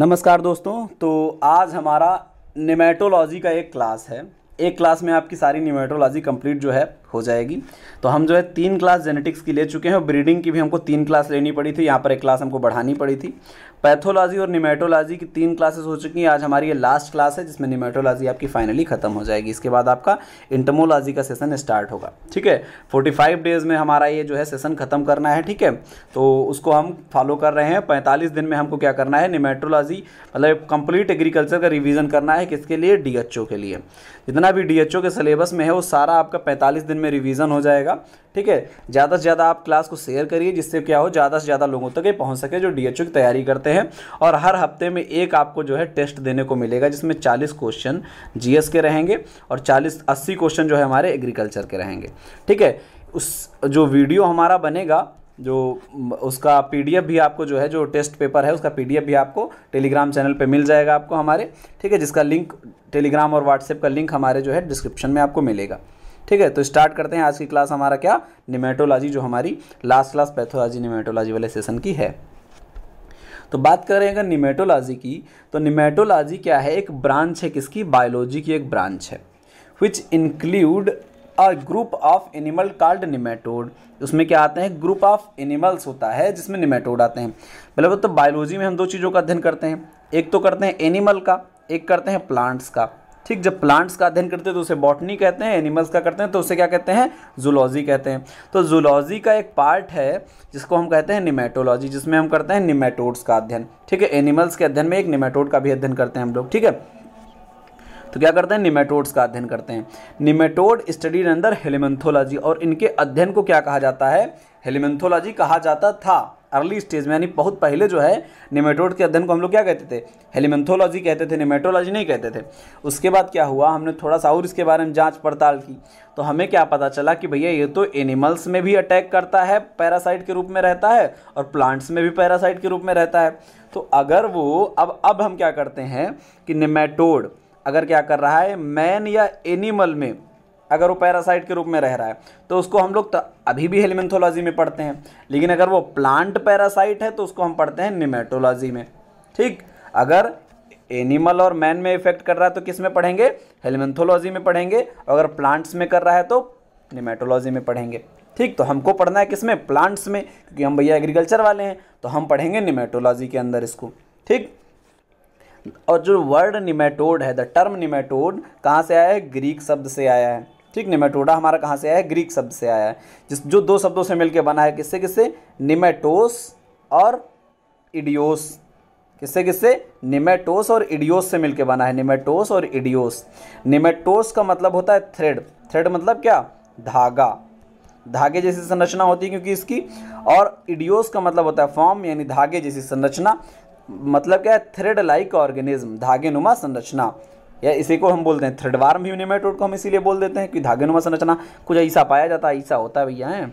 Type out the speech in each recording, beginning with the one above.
नमस्कार दोस्तों तो आज हमारा निमेटोलॉजी का एक क्लास है एक क्लास में आपकी सारी निमेटोलॉजी कंप्लीट जो है हो जाएगी तो हम जो है तीन क्लास जेनेटिक्स की ले चुके हैं और ब्रीडिंग की भी हमको तीन क्लास लेनी पड़ी थी यहाँ पर एक क्लास हमको बढ़ानी पड़ी थी पैथोलॉजी और निमेटोलॉजी की तीन क्लासेस हो चुकी हैं आज हमारी ये लास्ट क्लास है जिसमें निमेटोलॉजी आपकी फाइनली ख़त्म हो जाएगी इसके बाद आपका इंटमोलॉजी का सेशन स्टार्ट होगा ठीक है फोर्टी डेज़ में हमारा ये जो है सेशन ख़त्म करना है ठीक है तो उसको हम फॉलो कर रहे हैं पैंतालीस दिन में हमको क्या करना है निमेटोलॉजी मतलब कंप्लीट एग्रीकल्चर का रिविज़न करना है किसके लिए डी के लिए जितना भी डी के सिलेबस में है वो सारा आपका पैंतालीस दिन दिन में रिवीजन हो जाएगा ठीक है ज़्यादा से ज़्यादा आप क्लास को शेयर करिए जिससे क्या हो ज़्यादा से ज़्यादा लोगों तक ये पहुँच सके जो डी की तैयारी करते हैं और हर हफ्ते में एक आपको जो है टेस्ट देने को मिलेगा जिसमें चालीस क्वेश्चन जी के रहेंगे और चालीस अस्सी क्वेश्चन जो है हमारे एग्रीकल्चर के रहेंगे ठीक है उस जो वीडियो हमारा बनेगा जो उसका पीडीएफ भी आपको जो है जो टेस्ट पेपर है उसका पीडीएफ भी आपको टेलीग्राम चैनल पे मिल जाएगा आपको हमारे ठीक है जिसका लिंक टेलीग्राम और व्हाट्सएप का लिंक हमारे जो है डिस्क्रिप्शन में आपको मिलेगा ठीक है तो स्टार्ट करते हैं आज की क्लास हमारा क्या निमेटोलॉजी जो हमारी लास्ट क्लास पैथोलॉजी निमेटोलॉजी वाले सेशन की है तो बात करें अगर निमेटोलॉजी की तो निमेटोलॉजी क्या है एक ब्रांच है किसकी बायोलॉजी की एक ब्रांच है which include a group of animal called nematode उसमें क्या आते हैं ग्रुप ऑफ एनिमल्स होता है जिसमें निमेटोड आते हैं मतलब तो बायोलॉजी में हम दो चीज़ों का अध्ययन करते हैं एक तो करते हैं एनिमल का एक करते हैं प्लांट्स का ठीक जब प्लांट्स का अध्ययन करते हैं तो उसे बॉटनी कहते हैं एनिमल्स का करते हैं तो उसे क्या कहते हैं जूलॉजी कहते हैं तो जूलॉजी का एक पार्ट है जिसको हम कहते हैं निमेटोलॉजी जिसमें हम करते हैं निमेटोड्स का अध्ययन ठीक है एनिमल्स के अध्ययन में एक निमेटोड का भी अध्ययन करते हैं हम लोग ठीक है तो क्या करते हैं निमेटोड्स का अध्ययन करते हैं निमेटोड स्टडी अंदर हेलिमेंथोलॉजी और इनके अध्ययन को क्या कहा जाता है हेलिमेंथोलॉजी कहा जाता था अर्ली स्टेज में यानी बहुत पहले जो है निमेटोड के अध्ययन को हम लोग क्या कहते थे हेलीमेंथोलॉजी कहते थे निमेटोलॉजी नहीं कहते थे उसके बाद क्या हुआ हमने थोड़ा सा और इसके बारे में जांच पड़ताल की तो हमें क्या पता चला कि भैया ये तो एनिमल्स में भी अटैक करता है पैरासाइट के रूप में रहता है और प्लांट्स में भी पैरासाइट के रूप में रहता है तो अगर वो अब अब हम क्या करते हैं कि निमेटोड अगर क्या कर रहा है मैन या एनिमल में अगर वो पैरासाइट के रूप में रह रहा है तो उसको हम लोग तो अभी भी हेलमेंथोलॉजी में पढ़ते हैं लेकिन अगर वो प्लांट पैरासाइट है तो उसको हम पढ़ते हैं निमेटोलॉजी में ठीक अगर एनिमल और मैन में इफेक्ट कर रहा है तो किस में पढ़ेंगे हेलमेंथोलॉजी में पढ़ेंगे अगर प्लांट्स में कर रहा है तो निमेटोलॉजी में पढ़ेंगे ठीक तो हमको पढ़ना है किसमें प्लांट्स में क्योंकि हम भैया एग्रीकल्चर वाले हैं तो हम पढ़ेंगे निमेटोलॉजी के अंदर इसको ठीक और जो वर्ड निमेटोड है द टर्म निमेटोड कहाँ से आया है ग्रीक शब्द से आया है ठीक निमेटोडा हमारा कहाँ से आया है ग्रीक शब्द से आया है जिस जो दो शब्दों से मिलकर बना है किससे किससे निमेटोस और इडियोस किससे किससे निमेटोस और इडियोस से मिलकर बना है निमेटोस और इडियोस निमेटोस का मतलब होता है थ्रेड थ्रेड मतलब क्या धागा धागे जैसी संरचना होती है क्योंकि इसकी और इडियोस का मतलब होता है फॉर्म यानी धागे जैसी संरचना मतलब क्या है थ्रेड लाइक ऑर्गेनिज्म धागे नुमा संरचना या इसी को हम बोलते हैं थ्रेडवार्म भी नेमाटोड को हम इसीलिए बोल देते हैं कि धागेनुमा संरचना कुछ ऐसा पाया जाता है ऐसा होता है भैया है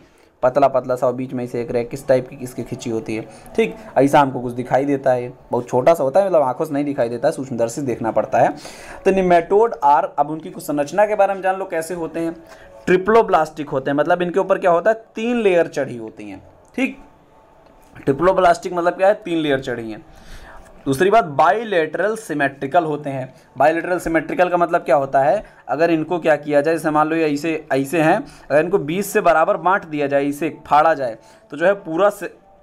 पतला पतला सा और बीच में इसे एक रहे किस टाइप की किसकी खिंची होती है ठीक ऐसा हमको कुछ दिखाई देता है बहुत छोटा सा होता है मतलब आंखों से नहीं दिखाई देता है सूक्ष्मदर्शी देखना पड़ता है तो निमेटोड आर अब उनकी कुछ संरचना के बारे में जान लो कैसे होते हैं ट्रिप्लोब्लास्टिक होते हैं मतलब इनके ऊपर क्या होता है तीन लेयर चढ़ी होती हैं ठीक ट्रिप्लोब्लास्टिक मतलब क्या है तीन लेयर चढ़ी हैं दूसरी बात बाईलेटरल सिमेट्रिकल होते हैं बाईलेटरल सिमेट्रिकल का मतलब क्या होता है अगर इनको क्या किया जाए जैसे मान लो ये ऐसे ऐसे हैं अगर इनको बीस से बराबर बांट दिया जाए इसे फाड़ा जाए तो जो है पूरा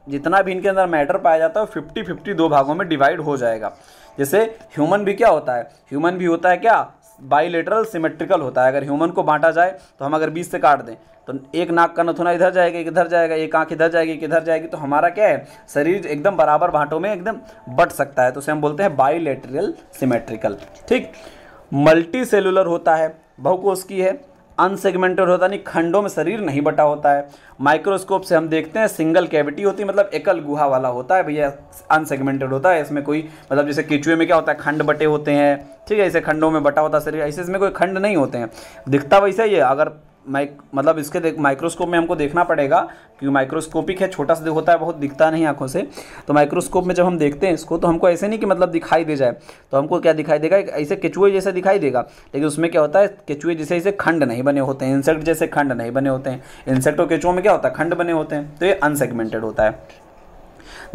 जितना भी इनके अंदर मैटर पाया जाता है फिफ्टी फिफ्टी दो भागों में डिवाइड हो जाएगा जैसे ह्यूमन भी क्या होता है ह्यूमन भी होता है क्या बाइलेटरल सिमेट्रिकल होता है अगर ह्यूमन को बांटा जाए तो हम अगर बीस से काट दें तो एक नाक का नथुना इधर जाएगा इधर जाएगा एक आँख इधर जाएगी एक इधर जाएगी तो हमारा क्या है शरीर एकदम बराबर भांटों में एकदम बट सकता है तो उसे हम बोलते हैं बाइलेटरल सिमेट्रिकल ठीक मल्टी सेलुलर होता है बहुकोश की है अनसेगमेंटेड होता यानी खंडों में शरीर नहीं बटा होता है माइक्रोस्कोप से हम देखते हैं सिंगल कैविटी होती है मतलब एकल गुहा वाला होता है भैया अनसेगमेंटेड होता है इसमें कोई मतलब जैसे किचुए में क्या होता है खंड बटे होते हैं ठीक है इसे खंडों में बटा होता है शरीर ऐसे इसमें कोई खंड नहीं होते हैं दिखता वैसा ही है अगर माइक मतलब इसके देख माइक्रोस्कोप में हमको देखना पड़ेगा क्योंकि माइक्रोस्कोपिक है छोटा सा होता है बहुत दिखता नहीं आंखों से तो माइक्रोस्कोप में जब हम देखते हैं इसको तो हमको ऐसे नहीं कि मतलब दिखाई दे जाए तो हमको क्या दिखाई देगा ऐसे केचुए जैसे दिखाई देगा लेकिन उसमें क्या होता है केचुए जैसे ऐसे खंड नहीं बने होते हैं इंसेक्ट जैसे खंड नहीं बने होते हैं इंसेक्ट और केचुओं में क्या होता है खंड बने होते हैं तो ये अनसेगमेंटेड होता है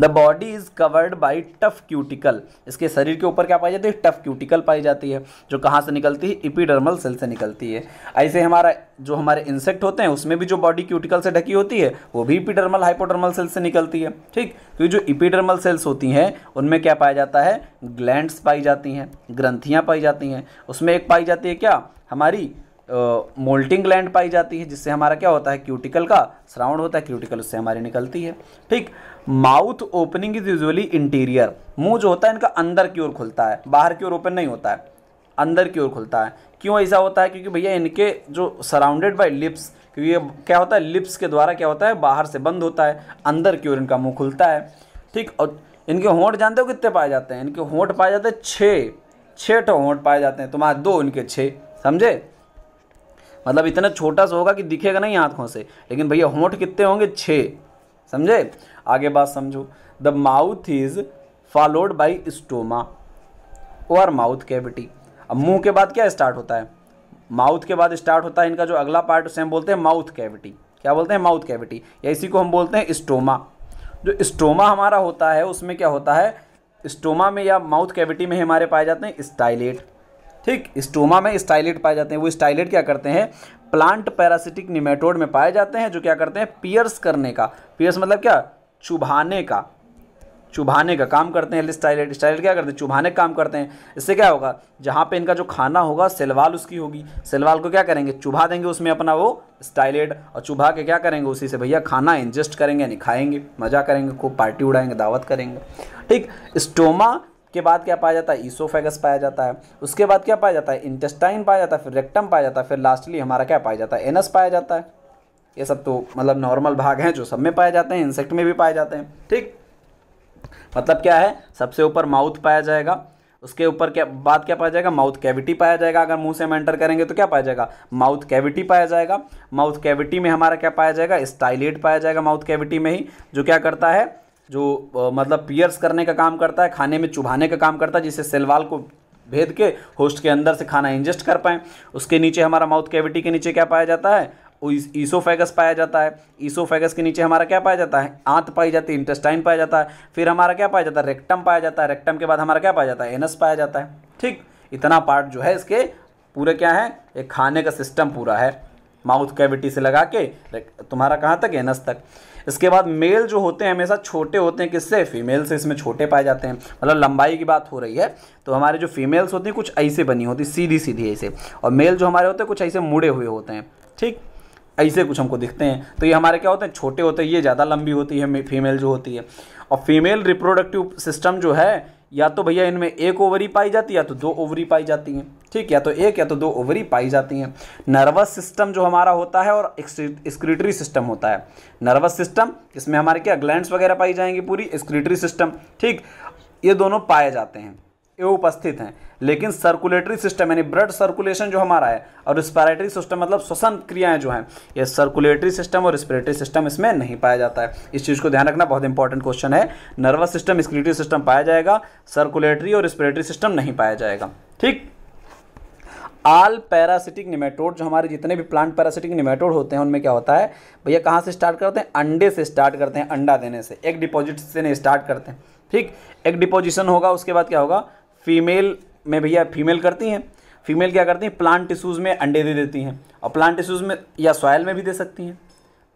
the body is covered by tough cuticle इसके शरीर के ऊपर क्या पाई जाती है टफ क्यूटिकल पाई जाती है जो कहाँ से निकलती है इपीडर्मल सेल से निकलती है ऐसे हमारा जो हमारे इंसेक्ट होते हैं उसमें भी जो बॉडी क्यूटिकल से ढकी होती है वो भी इपीडर्मल हाइपोडर्मल सेल से निकलती है ठीक तो जो इपीडर्मल सेल्स होती हैं उनमें क्या पाया जाता है ग्लैंड्स पाई जाती हैं ग्रंथियाँ पाई जाती हैं उसमें एक पाई जाती है क्या हमारी मोल्टिंग uh, ग्लैंड पाई जाती है जिससे हमारा क्या होता है क्यूटिकल का श्रावण होता है क्यूटिकल उससे हमारी निकलती है ठीक mouth opening is usually anterior मुंह जो होता है इनका अंदर की ओर खुलता है बाहर की ओर ओपन नहीं होता है अंदर की ओर खुलता है क्यों ऐसा होता है क्योंकि भैया इनके जो सराउंडेड बाय लिप्स क्योंकि ये क्या होता है लिप्स के द्वारा क्या होता है बाहर से बंद होता है अंदर की ओर इनका मुंह खुलता है ठीक और इनके होंठ जानते हो कितने पाए जाते हैं इनके होंठ पाए जाते हैं छः छः ठो होंठ पाए जाते हैं तुम्हारे दो इनके छः समझे मतलब इतना छोटा सा होगा कि दिखेगा नहीं आँखों से लेकिन भैया होंठ कितने होंगे छः समझे आगे बात समझो the mouth is followed by stoma और माउथ कैविटी अब मुंह के बाद क्या स्टार्ट होता है माउथ के बाद स्टार्ट होता है इनका जो अगला पार्ट उसे हम बोलते हैं माउथ कैविटी क्या बोलते हैं माउथ कैविटी या इसी को हम बोलते हैं स्टोमा जो स्टोमा हमारा होता है उसमें क्या होता है स्टोमा में या माउथ कैविटी में हमारे पाए जाते हैं स्टाइलेट ठीक स्टोमा में स्टाइलेट पाए जाते हैं वो स्टाइलेट क्या करते हैं प्लांट पैरासिटिक निमेटोड में पाए जाते हैं जो क्या करते हैं पियर्स करने का पियर्स मतलब क्या चुभाने का चुभाने का काम करते हैं स्टाइलेट स्टाइलेट क्या करते हैं चुभाने का काम करते हैं इससे क्या होगा जहाँ पे इनका जो खाना होगा सेलवाल उसकी होगी सिलवाल को क्या करेंगे चुभा देंगे उसमें अपना वो स्टाइलेट और चुभा के क्या करेंगे उसी से भैया खाना इंजेस्ट करेंगे यानी खाएंगे मज़ा करेंगे खूब पार्टी उड़ाएंगे दावत करेंगे ठीक स्टोमा के बाद क्या पाया जाता है ईसोफेगस पाया जाता है उसके बाद क्या पाया जाता है इंटेस्टाइन पाया जाता है फिर रेक्टम पाया जाता है फिर लास्टली हमारा क्या पाया जाता है एनस पाया जाता है ये सब तो मतलब नॉर्मल भाग हैं जो सब में पाए जाते हैं इंसेक्ट में भी पाए जाते हैं ठीक मतलब क्या है सबसे ऊपर माउथ पाया जाएगा उसके ऊपर क्या बाद क्या पाया जाएगा माउथ कैविटी पाया जाएगा अगर मुंह से हम एंटर करेंगे तो क्या पाया जाएगा माउथ कैविटी पाया जाएगा माउथ कैविटी में हमारा क्या पाया जाएगा स्टाइलेट पाया जाएगा माउथ कैविटी में ही जो क्या करता है जो मतलब पियर्स करने का काम करता है खाने में चुभाने का काम करता है जिससे सेलवाल को भेद के होस्ट के अंदर से खाना इंजेस्ट कर पाएँ उसके नीचे हमारा माउथ कैविटी के नीचे क्या पाया जाता है ईसोफेगस पाया जाता है ईसोफेगस के नीचे हमारा क्या पाया जाता है आंत पाई जाती है इंटेस्टाइन पाया जाता है फिर हमारा क्या पाया जाता है रेक्टम पाया जाता है रेक्टम के बाद हमारा क्या पाया जाता है एनस पाया जाता है ठीक इतना पार्ट जो है इसके पूरे क्या है एक खाने का सिस्टम पूरा है माउथ कैविटी से लगा के तुम्हारा कहाँ तक एनस तक इसके बाद मेल जो होते हैं हमेशा छोटे होते हैं किससे फीमेल से इसमें छोटे पाए जाते हैं मतलब लंबाई की बात हो रही है तो हमारे जो फीमेल्स होती हैं कुछ ऐसे बनी होती सीधी सीधी ऐसे और मेल जो हमारे होते हैं कुछ ऐसे मुड़े हुए होते हैं ठीक ऐसे कुछ हमको दिखते हैं तो ये हमारे क्या होते हैं छोटे होते हैं ये ज़्यादा लंबी होती है फीमेल जो होती है और फीमेल रिप्रोडक्टिव सिस्टम जो है या तो भैया इनमें एक ओवरी पाई जाती है या तो दो ओवरी पाई जाती हैं ठीक या तो एक या तो दो ओवरी पाई जाती हैं नर्वस सिस्टम जो हमारा होता है और एक्सक्रीटरी सिस्टम होता है नर्वस सिस्टम इसमें हमारे क्या ग्लैंड्स वगैरह पाई जाएंगी पूरी एक्सक्रीटरी सिस्टम ठीक ये दोनों पाए जाते हैं ये उपस्थित हैं लेकिन सर्कुलेटरी सिस्टम यानी ब्लड सर्कुलेशन जो हमारा है और रिस्पायरेटरी सिस्टम मतलब श्वसन क्रियाएं जो हैं ये सर्कुलेटरी सिस्टम और रिस्पिरेटरी सिस्टम इसमें नहीं पाया जाता है इस चीज़ को ध्यान रखना बहुत इंपॉर्टेंट क्वेश्चन है नर्वस सिस्टम स्क्रिटरी सिस्टम पाया जाएगा सर्कुलेटरी और रिस्पिरेटरी सिस्टम नहीं पाया जाएगा ठीक आल पैरासिटिक निमेटोड जो हमारे जितने भी प्लांट पैरासिटिक निमेटोड होते हैं उनमें क्या होता है भैया कहाँ से स्टार्ट करते हैं अंडे से स्टार्ट करते हैं अंडा देने से एक डिपॉजिट से नहीं स्टार्ट करते हैं ठीक एक डिपोजिशन होगा उसके बाद क्या होगा फीमेल में भैया फीमेल करती हैं फीमेल क्या करती हैं प्लांट टिश्यूज़ में अंडे दे देती हैं और प्लांट टिश्यूज़ में या सॉयल में भी दे सकती हैं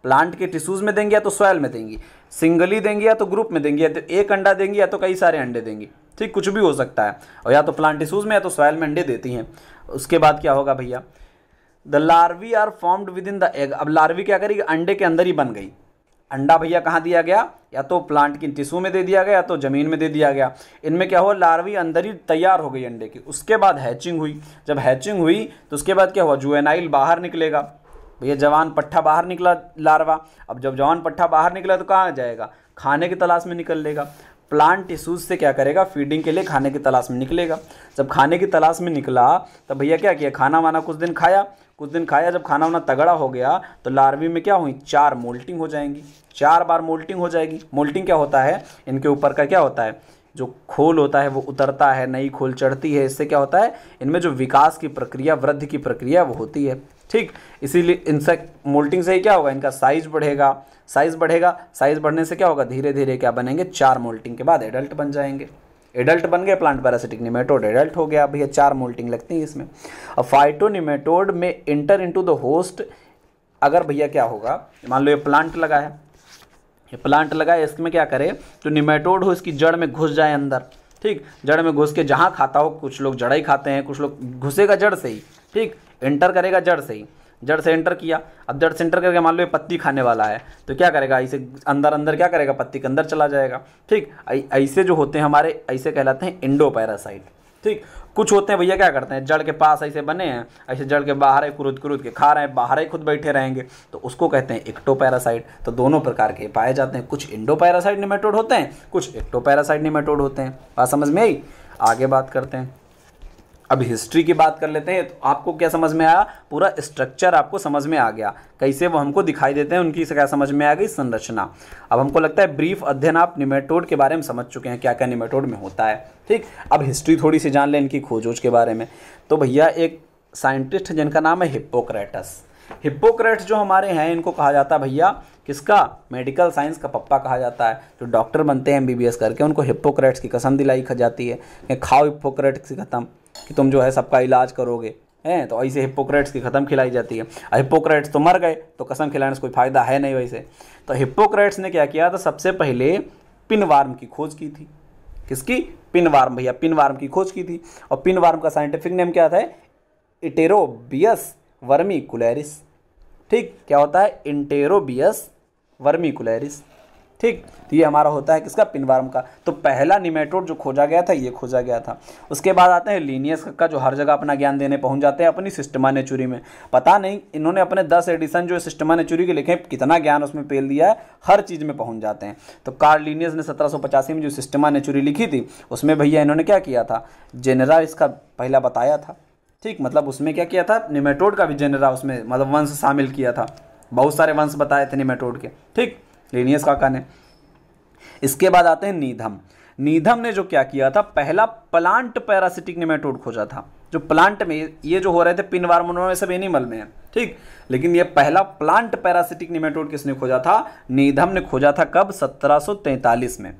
प्लांट के टिश्यूज़ में देंगी या तो सॉयल में देंगी सिंगली देंगी या तो ग्रुप में देंगी या तो एक अंडा देंगी या तो कई सारे अंडे देंगी ठीक कुछ भी हो सकता है और या तो प्लांट टिश्यूज़ में या तो सॉयल में अंडे देती हैं उसके बाद क्या होगा भैया the larvae are formed within the egg अब लार्वी क्या करेगी अंडे के अंदर ही बन गई अंडा भैया कहाँ दिया गया या तो प्लांट की टिश्यू में दे दिया गया या तो ज़मीन में दे दिया गया इनमें क्या हुआ लार्वी अंदर ही तैयार हो गई अंडे की उसके बाद हैचिंग हुई जब हैचिंग हुई तो उसके बाद क्या हुआ जुएनाइल बाहर निकलेगा भैया जवान पट्ठा बाहर निकला लार्वा अब जब जवान पट्ठा बाहर निकला तो कहाँ जाएगा खाने की तलाश में निकल लेगा प्लांट टिश्यूज से क्या करेगा फीडिंग के लिए खाने की तलाश में निकलेगा जब खाने की तलाश में निकला तब भैया क्या किया खाना वाना कुछ दिन खाया कुछ दिन खाया जब खाना वाना तगड़ा हो गया तो लार्वी में क्या हुई चार मोल्टिंग हो जाएंगी चार बार मोल्टिंग हो जाएगी मोल्टिंग क्या होता है इनके ऊपर का क्या होता है जो खोल होता है वो उतरता है नई खोल चढ़ती है इससे क्या होता है इनमें जो विकास की प्रक्रिया वृद्धि की प्रक्रिया वो होती है ठीक इसीलिए इंसेक्ट मोल्टिंग से ही क्या होगा इनका साइज बढ़ेगा साइज बढ़ेगा साइज बढ़ने से क्या होगा धीरे धीरे क्या बनेंगे चार मोल्टिंग के बाद एडल्ट बन जाएंगे एडल्ट बन गए प्लांट पैरासिटिक निमेटोड एडल्ट हो गया भैया चार मोल्टिंग लगती हैं इसमें अब फाइटोनिमेटोड में इंटर इनटू द होस्ट अगर भैया क्या होगा मान लो ये प्लांट लगा है ये प्लांट लगा है इसमें क्या करे तो निमेटोड हो इसकी जड़ में घुस जाए अंदर ठीक जड़ में घुस के जहाँ खाता हो कुछ लोग जड़ ही खाते हैं कुछ लोग घुसेगा जड़ से ही ठीक एंटर करेगा जड़ से ही जड़ से एंटर किया अब जड़ से एंटर करके मान लो ये पत्ती खाने वाला है तो क्या करेगा इसे अंदर अंदर क्या करेगा पत्ती के अंदर चला जाएगा ठीक ऐसे जो होते हैं हमारे ऐसे कहलाते हैं इंडो पैरासाइट ठीक कुछ होते हैं भैया क्या करते हैं जड़ के पास ऐसे बने हैं ऐसे जड़ के बाहर ही क्रूद क्रूद के खा रहे हैं बाहर ही खुद बैठे रहेंगे तो उसको कहते हैं पैरासाइट तो दोनों प्रकार के पाए जाते हैं कुछ इंडो पैरासाइट निमेटोड होते हैं कुछ पैरासाइट निमेटोड होते हैं बात समझ में आई आगे बात करते हैं अब हिस्ट्री की बात कर लेते हैं तो आपको क्या समझ में आया पूरा स्ट्रक्चर आपको समझ में आ गया कैसे वो हमको दिखाई देते हैं उनकी क्या समझ में आ गई संरचना अब हमको लगता है ब्रीफ अध्ययन आप निमेटोड के बारे में समझ चुके हैं क्या क्या निमेटोड में होता है ठीक अब हिस्ट्री थोड़ी सी जान लें इनकी खोजोज के बारे में तो भैया एक साइंटिस्ट जिनका नाम है हिप्पोक्रेटस हिप्पोक्रेट्स जो हमारे हैं इनको कहा जाता है भैया किसका मेडिकल साइंस का पप्पा कहा जाता है जो डॉक्टर बनते हैं एमबीबीएस करके उनको हिप्पोक्रेट्स की कसम दिलाई खा जाती है खाओ हिप्पोक्रेट्स की खत्म कि तुम जो है सबका इलाज करोगे हैं तो ऐसे हिप्पोक्रेट्स की ख़त्म खिलाई जाती है हिप्पोक्रेट्स तो मर गए तो कसम खिलाने से कोई फ़ायदा है नहीं वैसे तो हिप्पोक्रेट्स ने क्या किया तो सबसे पहले पिन वार्म की खोज की थी किसकी पिन वार्म भैया पिन वार्म की खोज की थी और पिन वार्म का साइंटिफिक नेम क्या था इटेरोबियस वर्मी कुलैरिस ठीक क्या होता है इंटेरोबियस वर्मी कुलैरिस ठीक तो ये हमारा होता है किसका पिनवार्म का तो पहला निमेटोड जो खोजा गया था ये खोजा गया था उसके बाद आते हैं लीनियस का जो हर जगह अपना ज्ञान देने पहुंच जाते हैं अपनी सिस्टमा नेचुरी में पता नहीं इन्होंने अपने दस एडिशन जो सिस्टमा नेचुरी के लिखे कितना ज्ञान उसमें पेल दिया है हर चीज़ में पहुँच जाते हैं तो कार्ल लीनियस ने सत्रह में जो सिस्टमा नेचुरी लिखी थी उसमें भैया इन्होंने क्या किया था जेनरा इसका पहला बताया था ठीक मतलब उसमें क्या किया था निमेटोड का भी जेनरा उसमें मतलब वंश शामिल किया था बहुत सारे वंश बताए थे निमेटोड के ठीक लीनियस काका है इसके बाद आते हैं नीधम नीधम ने जो क्या किया था पहला प्लांट पैरासिटिक नेमेटोड खोजा था जो प्लांट में ये जो हो रहे थे पिन में सब एनिमल में है ठीक लेकिन ये पहला प्लांट पैरासिटिक निमेटोड किसने खोजा था नीधम ने खोजा था कब 1743 में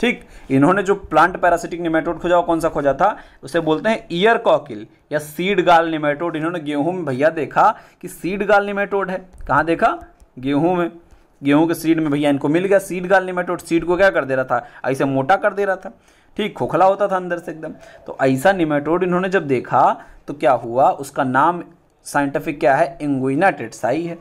ठीक इन्होंने जो प्लांट पैरासिटिक निमेटोड खोजा वो कौन सा खोजा था उसे बोलते हैं ईयर कॉकिल या सीड गाल निमेटोड इन्होंने गेहूं में भैया देखा कि सीड गाल निमेटोड है कहाँ देखा गेहूं में गेहूं के सीड में भैया इनको मिल गया सीड गाल निमेटोड सीड को क्या कर दे रहा था ऐसे मोटा कर दे रहा था ठीक खोखला होता था अंदर से एकदम तो ऐसा निमेटोड इन्होंने जब देखा तो क्या हुआ उसका नाम साइंटिफिक क्या है इंगुइना टेटसाई है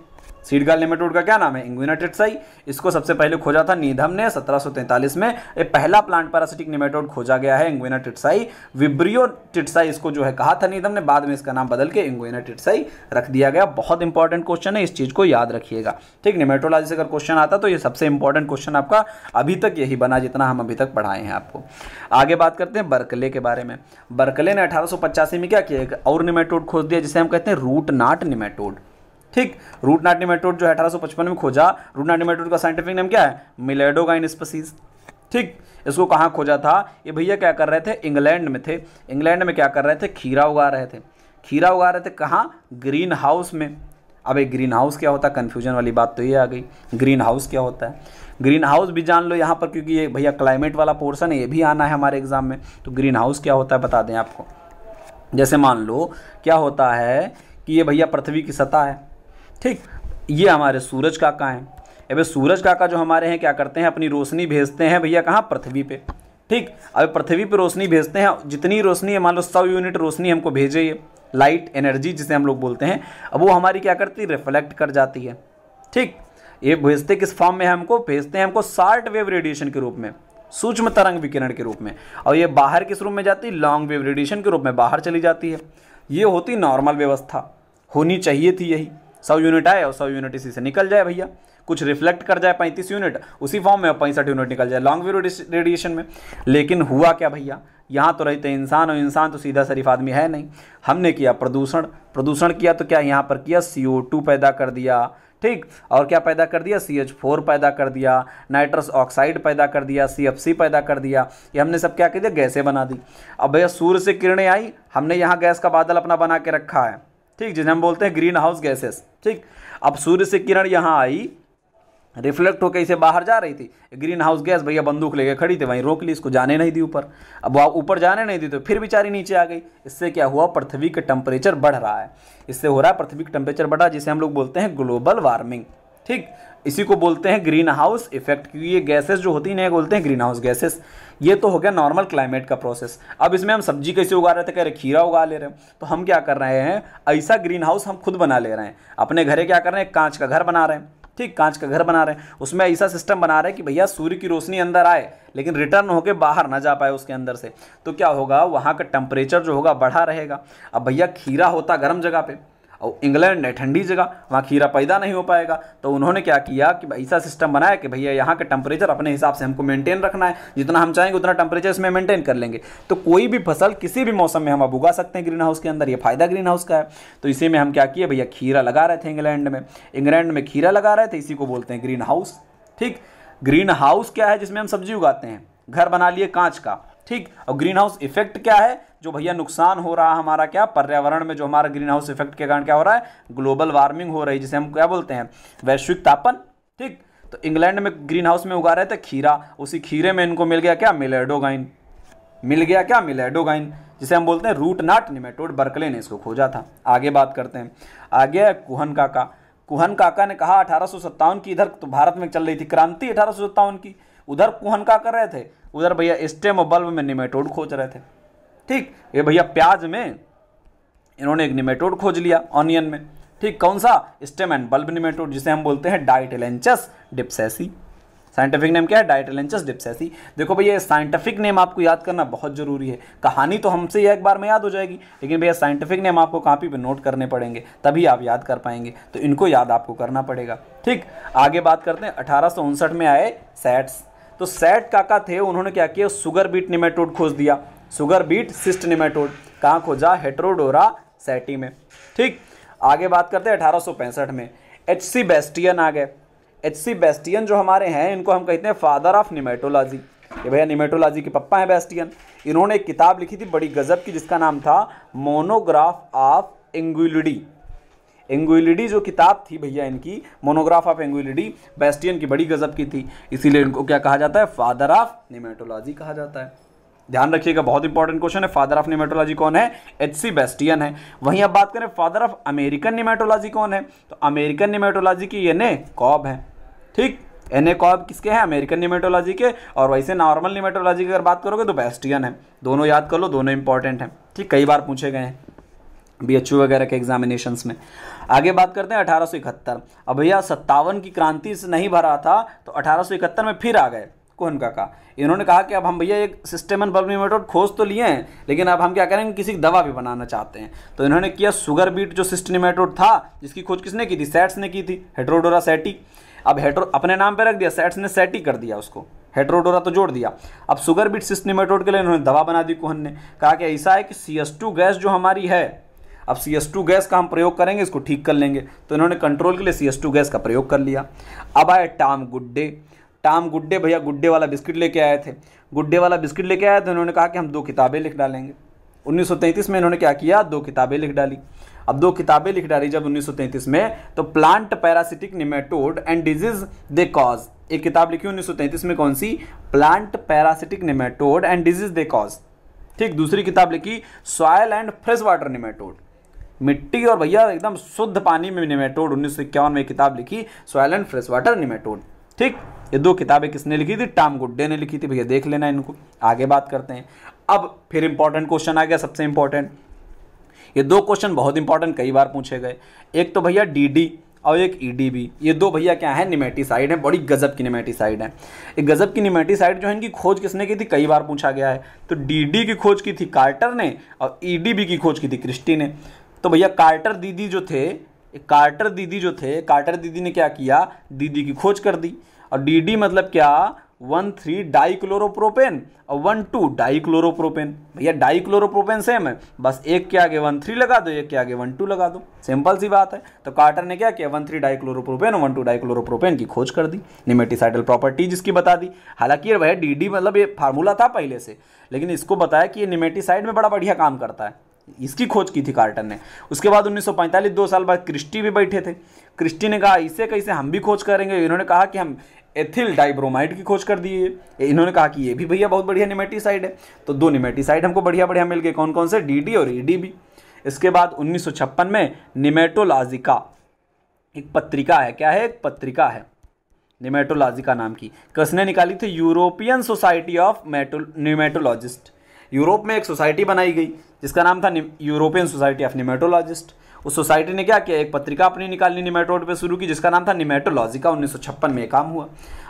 सीडगाल लिमिटेड का क्या नाम है इंग्विना टिटसाई इसको सबसे पहले खोजा था नीधम ने 1743 में ये पहला प्लांट पैरासिटिक निमेटोड खोजा गया है इंग्विना टिटसाई विब्रियो टिटसाई इसको जो है कहा था नीधम ने बाद में इसका नाम बदल के इंग्विना टिटसाई रख दिया गया बहुत इंपॉर्टेंट क्वेश्चन है इस चीज़ को याद रखिएगा ठीक निमेटोलॉजी से अगर क्वेश्चन आता तो ये सबसे इंपॉर्टेंट क्वेश्चन आपका अभी तक यही बना जितना हम अभी तक पढ़ाए हैं आपको आगे बात करते हैं बर्कले के बारे में बर्कले ने अठारह में क्या किया एक और निमेटोड खोज दिया जिसे हम कहते हैं रूट नाट निमेटोड ठीक रूट नाट निमेटोड जो है 1855 में खोजा रूट नाट निमेटोड का साइंटिफिक नेम क्या है मिलेडोगाइन स्पसीज ठीक इसको कहाँ खोजा था ये भैया क्या कर रहे थे इंग्लैंड में थे इंग्लैंड में क्या कर रहे थे खीरा उगा रहे थे खीरा उगा रहे थे कहाँ ग्रीन हाउस में अब एक ग्रीन हाउस क्या होता है कन्फ्यूजन वाली बात तो ये आ गई ग्रीन हाउस क्या होता है ग्रीन हाउस भी जान लो यहाँ पर क्योंकि ये भैया क्लाइमेट वाला पोर्सन है ये भी आना है हमारे एग्जाम में तो ग्रीन हाउस क्या होता है बता दें आपको जैसे मान लो क्या होता है कि ये भैया पृथ्वी की सतह है ठीक ये हमारे सूरज काका हैं अबे सूरज काका जो हमारे हैं क्या करते हैं अपनी रोशनी भेजते हैं भैया कहाँ पृथ्वी पे ठीक अब पृथ्वी पे रोशनी भेजते हैं जितनी रोशनी है मान लो सौ यूनिट रोशनी हमको भेजे ये लाइट एनर्जी जिसे हम लोग बोलते हैं अब वो हमारी क्या करती है रिफ्लेक्ट कर जाती है ठीक ये भेजते किस फॉर्म में हमको भेजते हैं हमको शार्ट वेव रेडिएशन के रूप में सूक्ष्म तरंग विकिरण के रूप में और ये बाहर किस रूप में जाती है लॉन्ग वेव रेडिएशन के रूप में बाहर चली जाती है ये होती नॉर्मल व्यवस्था होनी चाहिए थी यही सौ यूनिट आए और सौ यूनिट इसी से निकल जाए भैया कुछ रिफ्लेक्ट कर जाए पैंतीस यूनिट उसी फॉर्म में पैंसठ यूनिट निकल जाए लॉन्ग व्यू रेडिएशन में लेकिन हुआ क्या भैया यहाँ तो रहते इंसान और इंसान तो सीधा शरीफ आदमी है नहीं हमने किया प्रदूषण प्रदूषण किया तो क्या यहाँ पर किया सी पैदा कर दिया ठीक और क्या पैदा कर दिया सी एच फोर पैदा कर दिया नाइट्रस ऑक्साइड पैदा कर दिया सी एफ सी पैदा कर दिया ये हमने सब क्या कर दिया गैसें बना दी अब भैया सूर्य से किरणें आई हमने यहाँ गैस का बादल अपना बना के रखा है ठीक जिसे हम बोलते हैं ग्रीन हाउस गैसेस ठीक अब सूर्य से किरण यहाँ आई रिफ्लेक्ट होकर इसे बाहर जा रही थी ग्रीन हाउस गैस भैया बंदूक लेके खड़ी थी वहीं रोक ली इसको जाने नहीं दी ऊपर अब वह ऊपर जाने नहीं दी तो फिर बेचारी नीचे आ गई इससे क्या हुआ पृथ्वी का टेम्परेचर बढ़ रहा है इससे हो रहा है पृथ्वी का टेम्परेचर बढ़ा जिसे हम लोग बोलते हैं ग्लोबल वार्मिंग ठीक इसी को बोलते हैं ग्रीन हाउस इफेक्ट क्योंकि ये गैसेस जो होती हैं ना बोलते हैं ग्रीन हाउस गैसेस ये तो हो गया नॉर्मल क्लाइमेट का प्रोसेस अब इसमें हम सब्जी कैसे उगा रहे थे कह रहे खीरा उगा ले रहे हैं तो हम क्या कर रहे हैं ऐसा ग्रीन हाउस हम खुद बना ले रहे हैं अपने घरे क्या कर रहे हैं कांच का घर बना रहे हैं ठीक कांच का घर बना रहे हैं उसमें ऐसा सिस्टम बना रहे हैं कि भैया सूर्य की रोशनी अंदर आए लेकिन रिटर्न होकर बाहर ना जा पाए उसके अंदर से तो क्या होगा वहाँ का टेम्परेचर जो होगा बढ़ा रहेगा अब भैया खीरा होता गर्म जगह पर और इंग्लैंड है ठंडी जगह वहाँ खीरा पैदा नहीं हो पाएगा तो उन्होंने क्या किया कि ऐसा सिस्टम बनाया कि भैया यहाँ का टेम्परेचर अपने हिसाब से हमको मेंटेन रखना है जितना हम चाहेंगे उतना टेम्परेचर इसमें मेंटेन कर लेंगे तो कोई भी फसल किसी भी मौसम में हम अब उगा सकते हैं ग्रीन हाउस के अंदर ये फ़ायदा ग्रीन हाउस का है तो इसी में हम क्या किए भैया खीरा लगा रहे थे इंग्लैंड में इंग्लैंड में खीरा लगा रहे थे इसी को बोलते हैं ग्रीन हाउस ठीक ग्रीन हाउस क्या है जिसमें हम सब्जी उगाते हैं घर बना लिए कांच का ठीक और ग्रीन हाउस इफेक्ट क्या है जो भैया नुकसान हो रहा हमारा क्या पर्यावरण में जो हमारा ग्रीन हाउस इफेक्ट के कारण क्या हो रहा है ग्लोबल वार्मिंग हो रही है जिसे हम क्या बोलते हैं वैश्विक तापन ठीक तो इंग्लैंड में ग्रीन हाउस में उगा रहे थे खीरा उसी खीरे में इनको मिल गया क्या मिलेडोगाइन मिल गया क्या मिलेडोगाइन जिसे हम बोलते हैं रूट नाट निमेटोड बर्कले ने इसको खोजा था आगे बात करते हैं आगे है कुहन काका कुहन काका ने कहा अठारह की इधर तो भारत में चल रही थी क्रांति अठारह की उधर कुहन काका रहे थे उधर भैया स्टेम और बल्ब में निमेटोड खोज रहे थे ठीक ये भैया प्याज में इन्होंने एक निमेटोड खोज लिया ऑनियन में ठीक कौन सा स्टेम एंड बल्ब निमेटोड जिसे हम बोलते हैं डाइटेलेंचस डिप्सैसी साइंटिफिक नेम क्या है डाइटेलेंचस डिप्सैसी देखो भैया साइंटिफिक नेम आपको याद करना बहुत जरूरी है कहानी तो हमसे एक बार में याद हो जाएगी लेकिन भैया साइंटिफिक नेम आपको कापी पर नोट करने पड़ेंगे तभी आप याद कर पाएंगे तो इनको याद आपको करना पड़ेगा ठीक आगे बात करते हैं अठारह में आए सैट्स तो सैट काका थे उन्होंने क्या किया सुगर बीट निमेटोड खोज दिया सुगर बीट सिस्ट निमेटोड कहाँ खोजा हेट्रोडोरा सैटी में ठीक आगे बात करते हैं अठारह में एच सी बेस्टियन आ गए एच सी बेस्टियन जो हमारे हैं इनको हम कहते हैं फादर ऑफ निमेटोलॉजी ये भैया निमेटोलॉजी के पप्पा हैं बेस्टियन इन्होंने एक किताब लिखी थी बड़ी गजब की जिसका नाम था मोनोग्राफ ऑफ एंगुलिडी एंगुलिडी जो किताब थी भैया इनकी मोनोग्राफ ऑफ एंगुलिडी बेस्टियन की बड़ी गजब की थी इसीलिए इनको क्या कहा जाता है फादर ऑफ निमेटोलॉजी कहा जाता है ध्यान रखिएगा बहुत इंपॉर्टेंट क्वेश्चन है फादर ऑफ निमेटोलॉजी कौन है एच सी बेस्टियन है वहीं अब बात करें फादर ऑफ अमेरिकन निमेटोलॉजी कौन है तो अमेरिकन निमेटोलॉजी की एन ए कॉब है ठीक एन ए कॉब किसके हैं अमेरिकन निमेटोलॉजी के और वैसे नॉर्मल निमेटोलॉजी की अगर बात करोगे तो बेस्टियन है दोनों याद कर लो दोनों इंपॉर्टेंट हैं ठीक कई बार पूछे गए हैं बी एच यू वगैरह के एग्जामिनेशन में आगे बात करते हैं अठारह सौ इकहत्तर अब भैया सत्तावन की क्रांति से नहीं भरा था तो अठारह सौ इकहत्तर में फिर आ गए का काका इन्होंने कहा कि अब हम भैया एक सिस्टम एंड बल्ब मेथड खोज तो लिए हैं लेकिन अब हम क्या करेंगे किसी दवा भी बनाना चाहते हैं तो इन्होंने किया सुगर बीट जो सिस्टम था जिसकी खोज किसने की थी सेट्स ने की थी हेड्रोडोरा सेटी अब हेड्रो अपने नाम पर रख दिया सेट्स ने सेटी कर दिया उसको हेड्रोडोरा तो जोड़ दिया अब सुगर बीट सिस्टमेटोड के लिए इन्होंने दवा बना दी कोहन ने कहा कि ऐसा है कि सी गैस जो हमारी है अब सी गैस का हम प्रयोग करेंगे इसको ठीक कर लेंगे तो इन्होंने कंट्रोल के लिए सी गैस का प्रयोग कर लिया अब आए टाम गुड्डे टाम गुड्डे भैया गुड्डे वाला बिस्किट लेके आए थे गुड्डे वाला बिस्किट लेके आए थे उन्होंने कहा कि हम दो किताबें लिख डालेंगे 1933 में इन्होंने क्या किया दो किताबें लिख डाली अब दो किताबें लिख डाली जब 1933 में तो plant parasitic nematode and disease they cause एक किताब लिखी 1933 में कौन सी plant parasitic nematode and disease they cause ठीक दूसरी किताब लिखी soil and fresh water nematode मिट्टी और भैया एकदम शुद्ध पानी में निमेटोड उन्नीस में किताब लिखी soil and fresh water nematode ठीक ये दो किताबें किसने लिखी थी टॉम गुड्डे ने लिखी थी भैया देख लेना इनको आगे बात करते हैं अब फिर इंपॉर्टेंट क्वेश्चन आ गया सबसे इंपॉर्टेंट ये दो क्वेश्चन बहुत इंपॉर्टेंट कई बार पूछे गए एक तो भैया डी और एक ईडीबी e ये दो भैया क्या है निमेटिसाइड है बड़ी गजब की निमेटिसाइड है एक गजब की निमेटिसाइड जो है इनकी खोज किसने की थी कई बार पूछा गया है तो डीडी की खोज की थी कार्टर ने और ईडीबी e की खोज की थी क्रिस्टी ने तो भैया कार्टर दीदी जो थे कार्टर दीदी जो थे कार्टर दीदी ने क्या किया दीदी की खोज कर दी और डी डी मतलब क्या वन थ्री डाईक्लोरोप्रोपेन और वन टू डाईक्लोरोप्रोपेन भैया डाइक्लोरोप्रोपेन सेम है बस एक के आगे वन थ्री लगा दो एक के आगे वन टू लगा दो सिंपल सी बात है तो कार्टर ने क्या किया वन थ्री डाईक्लोरोप्रोपेन और वन टू डाइक्लोरोप्रोपेन की खोज कर दी निमेटिसाइडल प्रॉपर्टी जिसकी बता दी हालांकि ये भैया डी डी मतलब ये फार्मूला था पहले से लेकिन इसको बताया कि ये निमेटिसाइड में बड़ा बढ़िया काम करता है इसकी खोज की थी कार्टन ने उसके बाद 1945 दो साल बाद क्रिस्टी भी बैठे थे क्रिस्टी ने कहा इसे कैसे हम भी खोज करेंगे इन्होंने कहा कि हम एथिल डाइब्रोमाइड की खोज कर दी है इन्होंने कहा कि ये भी भैया बहुत बढ़िया निमेटिसाइड है तो दो निमेटिसाइड हमको बढ़िया बढ़िया मिल गए कौन कौन से डीडी और e भी इसके बाद 1956 में निमेटोलाजिका एक पत्रिका है क्या है एक पत्रिका है निमेटोलॉजिका नाम की किसने निकाली थी European society of nematologist Europe में एक सोसाइटी बनाई गई जिसका नाम था यूरोपियन सोसाइटी ऑफ निमेटोलॉजिस्ट उस सोसाइटी ने क्या किया एक पत्रिका अपनी निकाली निमेटोड पे शुरू की जिसका नाम था निमेटोलॉजी का उन्नीस में काम हुआ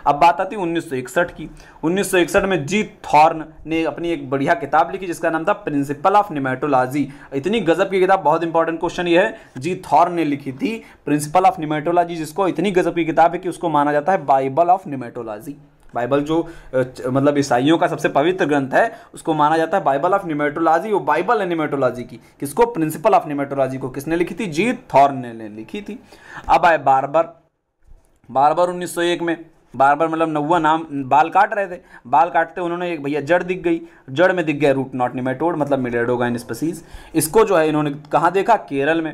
अब बात आती है उन्नीस की उन्नीस में जी थॉर्न ने अपनी एक बढ़िया किताब लिखी जिसका नाम था प्रिंसिपल ऑफ निमेटोलॉजी इतनी गजब की किताब बहुत इंपॉर्टेंट क्वेश्चन ये है जी थॉर्न ने लिखी थी प्रिंसिपल ऑफ निमेटोलॉजी जिसको इतनी गजब की किताब है कि उसको माना जाता है बाइबल ऑफ निमेटोलॉजी बाइबल जो मतलब ईसाइयों का सबसे पवित्र ग्रंथ है उसको माना जाता है बाइबल ऑफ निमेटोलॉजी वो बाइबल है निमेटोलॉजी की किसको प्रिंसिपल ऑफ निमेटोलॉजी को किसने लिखी थी जीत थॉर्न ने लिखी थी अब आए बारबर बारबर 1901 में बारबर मतलब नौवा नाम बाल काट रहे थे बाल काटते उन्होंने एक भैया जड़ दिख गई जड़ में दिख गया रूट नॉट निमेटोड मतलब मिलेडोगाइन स्पीसीज इसको जो है इन्होंने कहाँ देखा केरल में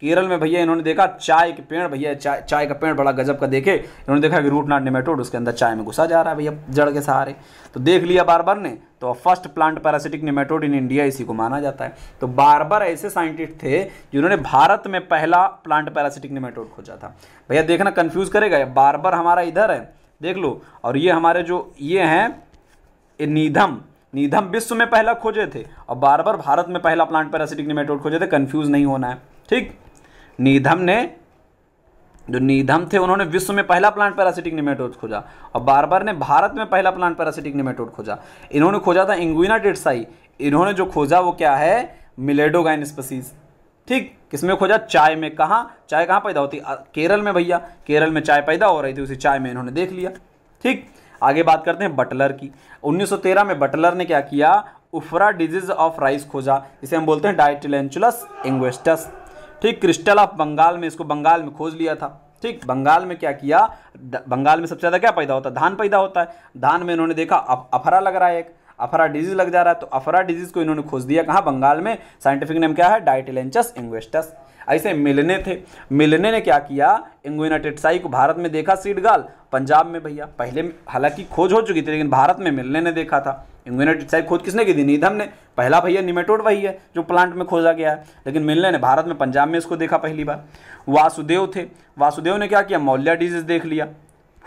केरल में भैया इन्होंने देखा चाय के पेड़ भैया चाय चाय का पेड़ बड़ा गजब का देखे इन्होंने देखा कि रूट नाट निमेटोड उसके अंदर चाय में घुसा जा रहा है भैया जड़ के सहारे तो देख लिया बार बार ने तो first plant parasitic nematode in India इसी को माना जाता है तो बार बार ऐसे साइंटिस्ट थे जिन्होंने भारत में पहला प्लांट पैरासिटिक निमेटोड खोजा था भैया देखना कन्फ्यूज करेगा बार बार हमारा इधर है देख लो और ये हमारे जो ये हैं ये निधम निधम विश्व में पहला खोजे थे और बार बार भारत में पहला प्लांट पैरासिटिक निमेटोड खोजे थे कन्फ्यूज नहीं होना है ठीक नीधम ने जो नीधम थे उन्होंने विश्व में पहला प्लांट पैरासिटिक निमेटोड खोजा और बारबर ने भारत में पहला प्लांट पैरासिटिक निमेटोड खोजा इन्होंने खोजा था इंगुइना टिटसाई इन्होंने जो खोजा वो क्या है मिलेडोगाइन स्पेसीज ठीक किसमें खोजा चाय में कहाँ चाय कहाँ पैदा होती केरल में भैया केरल में चाय पैदा हो रही थी उसी चाय में इन्होंने देख लिया ठीक आगे बात करते हैं बटलर की 1913 में बटलर ने क्या किया उफरा डिजीज ऑफ राइस खोजा इसे हम बोलते हैं डाइटिलेंचुलस इंग्वेस्टस ठीक क्रिस्टल ऑफ बंगाल में इसको बंगाल में खोज लिया था ठीक बंगाल में क्या किया बंगाल में सबसे ज़्यादा क्या पैदा होता है धान पैदा होता है धान में इन्होंने देखा अफरा लग रहा है एक अफरा डिजीज लग जा रहा है तो अफरा डिजीज को इन्होंने खोज दिया कहाँ बंगाल में साइंटिफिक नेम क्या है डाइटिलेंचस इन्वेस्टस ऐसे मिलने थे मिलने ने क्या किया इंग्विना टेटसाई को भारत में देखा सीडगाल पंजाब में भैया पहले हालांकि खोज हो चुकी थी लेकिन भारत में मिलने ने देखा था इंग्विना टेटसाई खोज किसने की थी निधम ने पहला भैया निमेटोड वही है जो प्लांट में खोजा गया है लेकिन मिलने ने भारत में पंजाब में इसको देखा पहली बार वासुदेव थे वासुदेव ने क्या किया मौल्या डिजीज देख लिया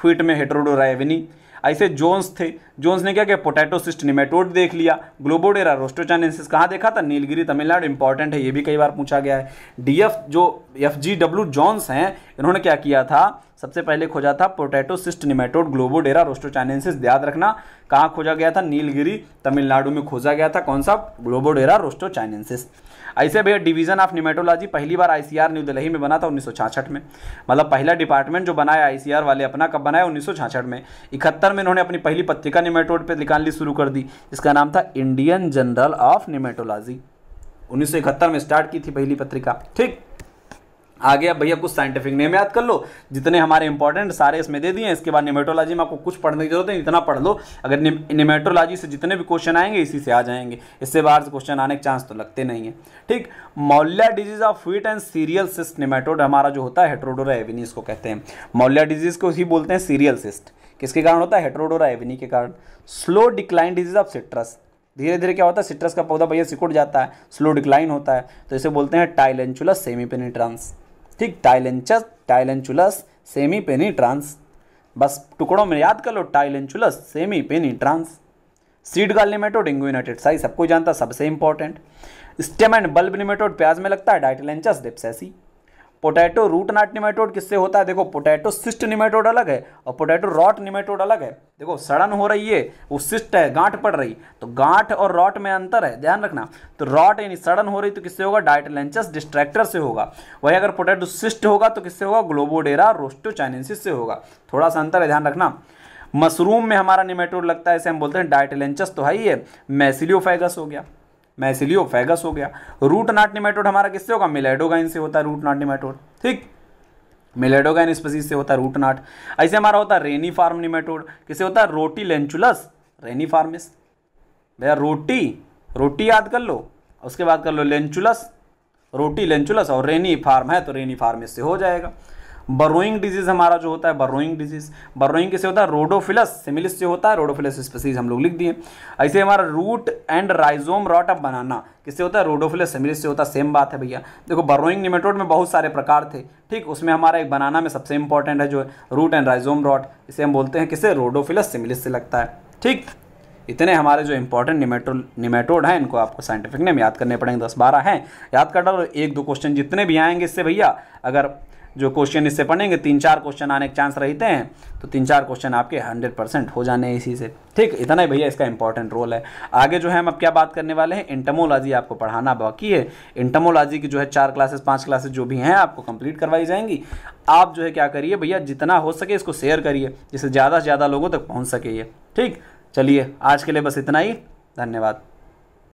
फीट में हेट्रोडोरायविनी ऐसे जोन्स थे जोन्स ने क्या किया पोटैटो सिस्ट निमेटोड देख लिया ग्लोबोडेरा रोस्टोचानेसिस कहाँ देखा था नीलगिरी तमिलनाडु इंपॉर्टेंट है ये भी कई बार पूछा गया है डीएफ जो एफ जी डब्ल्यू जॉन्स हैं इन्होंने क्या किया था सबसे पहले खोजा था potato cyst nematode Globodera rostochiensis याद रखना कहाँ खोजा गया था नीलगिरी तमिलनाडु में खोजा गया था कौन सा ग्लोबोडेरा रोस्टोचानेसिस ऐसे भैया डिवीजन ऑफ निमेटोलॉजी पहली बार आईसीआर न्यू दिल्ली में बना था उन्नीस में मतलब पहला डिपार्टमेंट जो बनाया आईसीआर वाले अपना कब बनाया उन्नीस में इकहत्तर में इन्होंने अपनी पहली पत्रिका निमेटोड पर निकालनी शुरू कर दी इसका नाम था इंडियन जनरल ऑफ निमेटोलॉजी उन्नीस में स्टार्ट की थी पहली पत्रिका ठीक आ गया भैया कुछ साइंटिफिक नेम याद कर लो जितने हमारे इंपॉर्टेंट सारे इसमें दे दिए इसके बाद निमेटोलॉजी में आपको कुछ पढ़ने की जरूरत है इतना पढ़ लो अगर निमेटोलॉजी से जितने भी क्वेश्चन आएंगे इसी से आ जाएंगे इससे बाहर से क्वेश्चन आने के चांस तो लगते नहीं है ठीक molya disease of wheat and cereal cyst nematode हमारा जो होता है हेट्रोडोरा एविनी इसको कहते हैं मौल्या डिजीज को ही बोलते हैं सीरियल सिस्ट किसके कारण होता है हेट्रोडोरा एविनी के कारण slow decline disease of citrus धीरे धीरे क्या होता है सिट्रस का पौधा भैया सिकुड़ जाता है स्लो डिक्लाइन होता है तो इसे बोलते हैं टाइलेंचुलस सेमी पेनीट्रांस ठीक टाइलेंचस टाइलेंचुलस सेमी पेनी ट्रांस बस टुकड़ों में याद कर लो Tylenchulus semipenetrans seed gall nematode इंग्यूनाइटेड साई सबको जानता सबसे important stem and bulb nematode प्याज में लगता है Ditylenchus dipsaci potato root knot nematode किससे होता है देखो पोटैटो सिस्ट निमेटोड अलग है और पोटैटो रॉट निमेटोड अलग है देखो सड़न हो रही है वो सिस्ट है गांठ पड़ रही तो गांठ और रॉट में अंतर है ध्यान रखना तो रॉट यानी सड़न हो रही तो किससे होगा डाइटलेंचस डिस्ट्रैक्टर से होगा वही अगर पोटैटो सिस्ट होगा तो किससे होगा ग्लोबोडेरा रोस्टोचाइनेसिस से होगा थोड़ा सा अंतर है ध्यान रखना मशरूम में हमारा निमेटोड लगता है इसे हम बोलते हैं डाइटलेंचस तो है ही है मैसिलियोफेगस हो गया मैसिलियोफेगस हो गया रूट नाट निमेटोड हमारा किससे होगा मिलेडोगाइन से होता है रूट नाट निमेटोड ठीक मिलेडोगाइन स्पेसीज से होता है रूट नाट ऐसे हमारा होता है रेनी फार्म निमेटोड किससे होता है रोटी लेंचुलस रेनी फार्मिस भैया रोटी रोटी याद कर लो उसके बाद कर लो लेंचुलस रोटी लेंचुलस और रेनी फार्म है तो रेनी फार्म इससे हो जाएगा बरोइंग डिजीज हमारा जो होता है बरोइंग डिजीज बरोइंग किससे होता है रोडोफिलस सिमिलिस से होता है रोडोफिलस स्पेसीज हम लोग लिख दिए ऐसे हमारा root and rhizome rot of banana किससे होता है रोडोफिलस सिमिलिस से होता है सेम बात है भैया देखो बरोइंग निमेटोड में बहुत सारे प्रकार थे ठीक उसमें हमारा एक बनाना में सबसे इंपॉर्टेंट है जो रूट एंड राइजोम रॉट इसे हम बोलते हैं किससे रोडोफिलस सिमिलिस से लगता है ठीक इतने हमारे जो इंपॉर्टेंट निमेटो निमेटोड हैं इनको आपको साइंटिफिक नेम याद करने पड़ेंगे दस बारह हैं याद कर डालो एक दो क्वेश्चन जितने भी आएंगे इससे भैया अगर जो क्वेश्चन इससे पढ़ेंगे तीन चार क्वेश्चन आने के चांस रहते हैं तो तीन चार क्वेश्चन आपके हंड्रेड परसेंट हो जाने इसी से ठीक इतना ही भैया इसका इंपॉर्टेंट रोल है आगे जो है हम अब क्या बात करने वाले हैं इंटमोलॉजी आपको पढ़ाना बाकी है इंटमोलॉजी की जो है चार क्लासेस पाँच क्लासेस जो भी हैं आपको कंप्लीट करवाई जाएंगी आप जो है क्या करिए भैया जितना हो सके इसको शेयर करिए जिससे ज़्यादा से ज़्यादा लोगों तक पहुँच सके ये ठीक चलिए आज के लिए बस इतना ही धन्यवाद